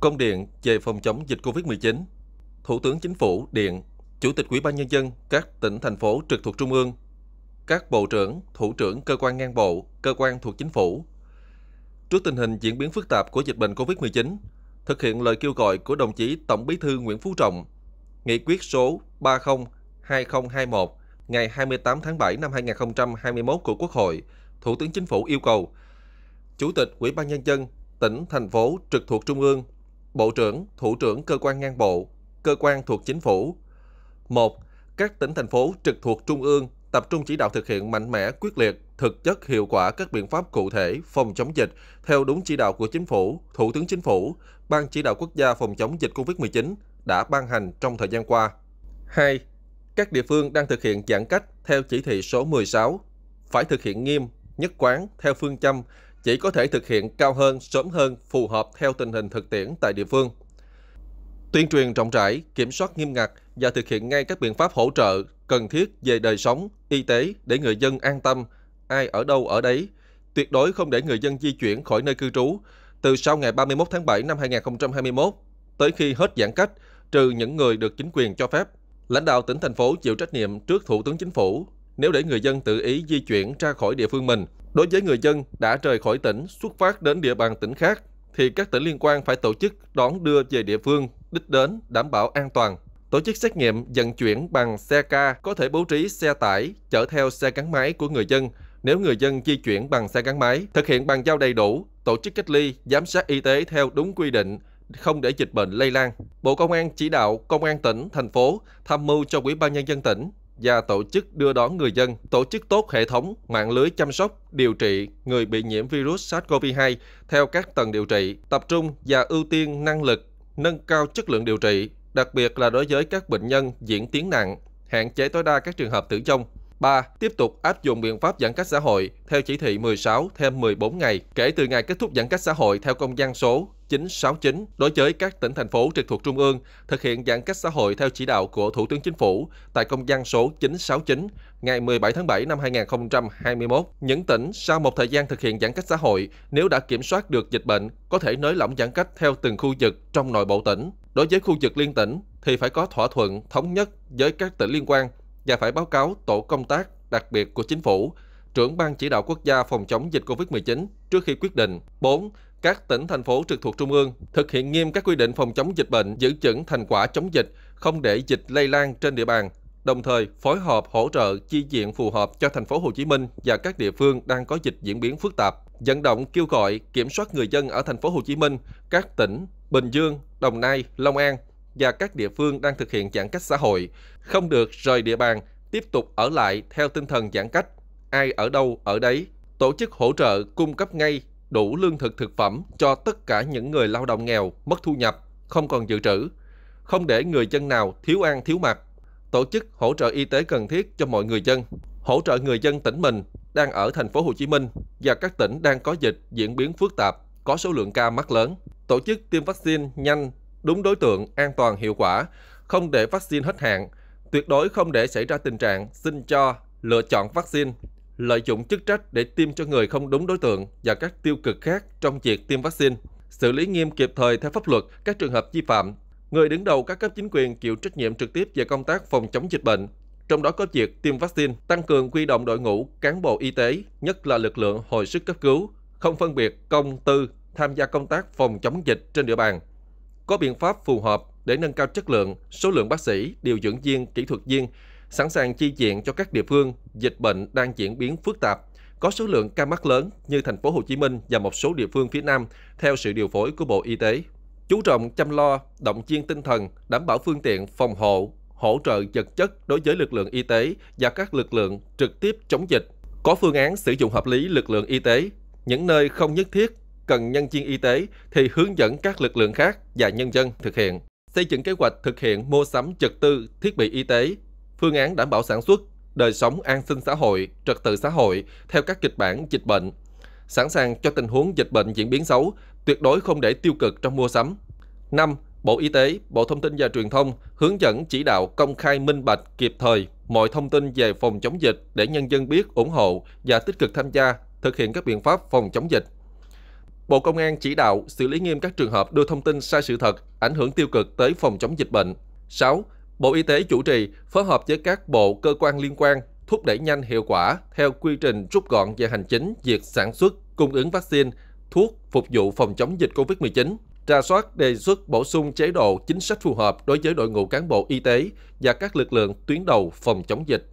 Công điện về phòng chống dịch COVID-19, Thủ tướng Chính phủ điện Chủ tịch Ủy ban nhân dân các tỉnh thành phố trực thuộc trung ương, các bộ trưởng, thủ trưởng cơ quan ngang bộ, cơ quan thuộc chính phủ. Trước tình hình diễn biến phức tạp của dịch bệnh COVID-19, thực hiện lời kêu gọi của đồng chí Tổng Bí thư Nguyễn Phú Trọng, Nghị quyết số 30/2021 ngày 28 tháng 7 năm 2021 của Quốc hội, Thủ tướng Chính phủ yêu cầu Chủ tịch Ủy ban nhân dân tỉnh thành phố trực thuộc trung ương Bộ trưởng, Thủ trưởng cơ quan ngang bộ, cơ quan thuộc chính phủ. 1. Các tỉnh thành phố trực thuộc trung ương tập trung chỉ đạo thực hiện mạnh mẽ, quyết liệt, thực chất hiệu quả các biện pháp cụ thể phòng chống dịch theo đúng chỉ đạo của chính phủ, Thủ tướng Chính phủ, Ban chỉ đạo quốc gia phòng chống dịch COVID-19 đã ban hành trong thời gian qua. 2. Các địa phương đang thực hiện giãn cách theo chỉ thị số 16 phải thực hiện nghiêm, nhất quán theo phương châm chỉ có thể thực hiện cao hơn, sớm hơn, phù hợp theo tình hình thực tiễn tại địa phương. Tuyên truyền rộng rãi, kiểm soát nghiêm ngặt và thực hiện ngay các biện pháp hỗ trợ cần thiết về đời sống, y tế để người dân an tâm, ai ở đâu ở đấy, tuyệt đối không để người dân di chuyển khỏi nơi cư trú từ sau ngày 31 tháng 7 năm 2021 tới khi hết giãn cách, trừ những người được chính quyền cho phép. Lãnh đạo tỉnh thành phố chịu trách nhiệm trước Thủ tướng Chính phủ nếu để người dân tự ý di chuyển ra khỏi địa phương mình – Đối với người dân đã rời khỏi tỉnh, xuất phát đến địa bàn tỉnh khác, thì các tỉnh liên quan phải tổ chức đón đưa về địa phương, đích đến, đảm bảo an toàn. Tổ chức xét nghiệm vận chuyển bằng xe ca có thể bố trí xe tải chở theo xe gắn máy của người dân nếu người dân di chuyển bằng xe gắn máy, thực hiện bàn giao đầy đủ, tổ chức cách ly, giám sát y tế theo đúng quy định, không để dịch bệnh lây lan. Bộ Công an chỉ đạo Công an tỉnh, thành phố tham mưu cho Ủy ban nhân dân tỉnh và tổ chức đưa đón người dân, tổ chức tốt hệ thống, mạng lưới chăm sóc, điều trị người bị nhiễm virus SARS-CoV-2 theo các tầng điều trị, tập trung và ưu tiên năng lực, nâng cao chất lượng điều trị, đặc biệt là đối với các bệnh nhân diễn tiến nặng, hạn chế tối đa các trường hợp tử vong. 3. Tiếp tục áp dụng biện pháp giãn cách xã hội theo chỉ thị 16 thêm 14 ngày kể từ ngày kết thúc giãn cách xã hội theo công văn số 969 đối với các tỉnh thành phố trực thuộc Trung ương thực hiện giãn cách xã hội theo chỉ đạo của Thủ tướng Chính phủ tại công văn số 969 ngày 17 tháng 7 năm 2021. Những tỉnh sau một thời gian thực hiện giãn cách xã hội, nếu đã kiểm soát được dịch bệnh, có thể nới lỏng giãn cách theo từng khu vực trong nội bộ tỉnh. Đối với khu vực liên tỉnh thì phải có thỏa thuận thống nhất với các tỉnh liên quan và phải báo cáo tổ công tác đặc biệt của chính phủ trưởng ban chỉ đạo quốc gia phòng chống dịch COVID-19 trước khi quyết định. 4 các tỉnh, thành phố trực thuộc Trung ương thực hiện nghiêm các quy định phòng chống dịch bệnh, giữ vững thành quả chống dịch, không để dịch lây lan trên địa bàn, đồng thời phối hợp hỗ trợ chi diện phù hợp cho thành phố Hồ Chí Minh và các địa phương đang có dịch diễn biến phức tạp, dẫn động kêu gọi kiểm soát người dân ở thành phố Hồ Chí Minh, các tỉnh Bình Dương, Đồng Nai, Long An và các địa phương đang thực hiện giãn cách xã hội không được rời địa bàn, tiếp tục ở lại theo tinh thần giãn cách, ai ở đâu ở đấy, tổ chức hỗ trợ cung cấp ngay đủ lương thực thực phẩm cho tất cả những người lao động nghèo, mất thu nhập, không còn dự trữ, không để người dân nào thiếu ăn thiếu mặc, tổ chức hỗ trợ y tế cần thiết cho mọi người dân, hỗ trợ người dân tỉnh mình đang ở thành phố Hồ Chí Minh và các tỉnh đang có dịch diễn biến phức tạp, có số lượng ca mắc lớn, tổ chức tiêm vaccine nhanh, đúng đối tượng, an toàn, hiệu quả, không để vaccine hết hạn, tuyệt đối không để xảy ra tình trạng xin cho, lựa chọn vaccine lợi dụng chức trách để tiêm cho người không đúng đối tượng và các tiêu cực khác trong việc tiêm vaccine, xử lý nghiêm kịp thời theo pháp luật các trường hợp vi phạm. Người đứng đầu các cấp chính quyền chịu trách nhiệm trực tiếp về công tác phòng chống dịch bệnh, trong đó có việc tiêm vaccine, tăng cường quy động đội ngũ cán bộ y tế, nhất là lực lượng hồi sức cấp cứu, không phân biệt công tư tham gia công tác phòng chống dịch trên địa bàn. Có biện pháp phù hợp để nâng cao chất lượng, số lượng bác sĩ, điều dưỡng viên, kỹ thuật viên sẵn sàng chi viện cho các địa phương dịch bệnh đang diễn biến phức tạp, có số lượng ca mắc lớn như thành phố Hồ Chí Minh và một số địa phương phía Nam theo sự điều phối của Bộ Y tế. Chú trọng chăm lo, động viên tinh thần, đảm bảo phương tiện phòng hộ, hỗ trợ vật chất đối với lực lượng y tế và các lực lượng trực tiếp chống dịch. Có phương án sử dụng hợp lý lực lượng y tế, những nơi không nhất thiết cần nhân viên y tế thì hướng dẫn các lực lượng khác và nhân dân thực hiện. Xây dựng kế hoạch thực hiện mua sắm vật tư, thiết bị y tế phương án đảm bảo sản xuất, đời sống an sinh xã hội, trật tự xã hội theo các kịch bản dịch bệnh, sẵn sàng cho tình huống dịch bệnh diễn biến xấu, tuyệt đối không để tiêu cực trong mua sắm. 5. Bộ Y tế, Bộ Thông tin và Truyền thông hướng dẫn chỉ đạo công khai minh bạch kịp thời mọi thông tin về phòng chống dịch để nhân dân biết ủng hộ và tích cực tham gia thực hiện các biện pháp phòng chống dịch. Bộ Công an chỉ đạo xử lý nghiêm các trường hợp đưa thông tin sai sự thật, ảnh hưởng tiêu cực tới phòng chống dịch bệnh. 6. Bộ Y tế chủ trì phối hợp với các bộ cơ quan liên quan thúc đẩy nhanh hiệu quả theo quy trình rút gọn về hành chính việc sản xuất, cung ứng vaccine, thuốc phục vụ phòng chống dịch COVID-19, trà soát đề xuất bổ sung chế độ chính sách phù hợp đối với đội ngũ cán bộ y tế và các lực lượng tuyến đầu phòng chống dịch.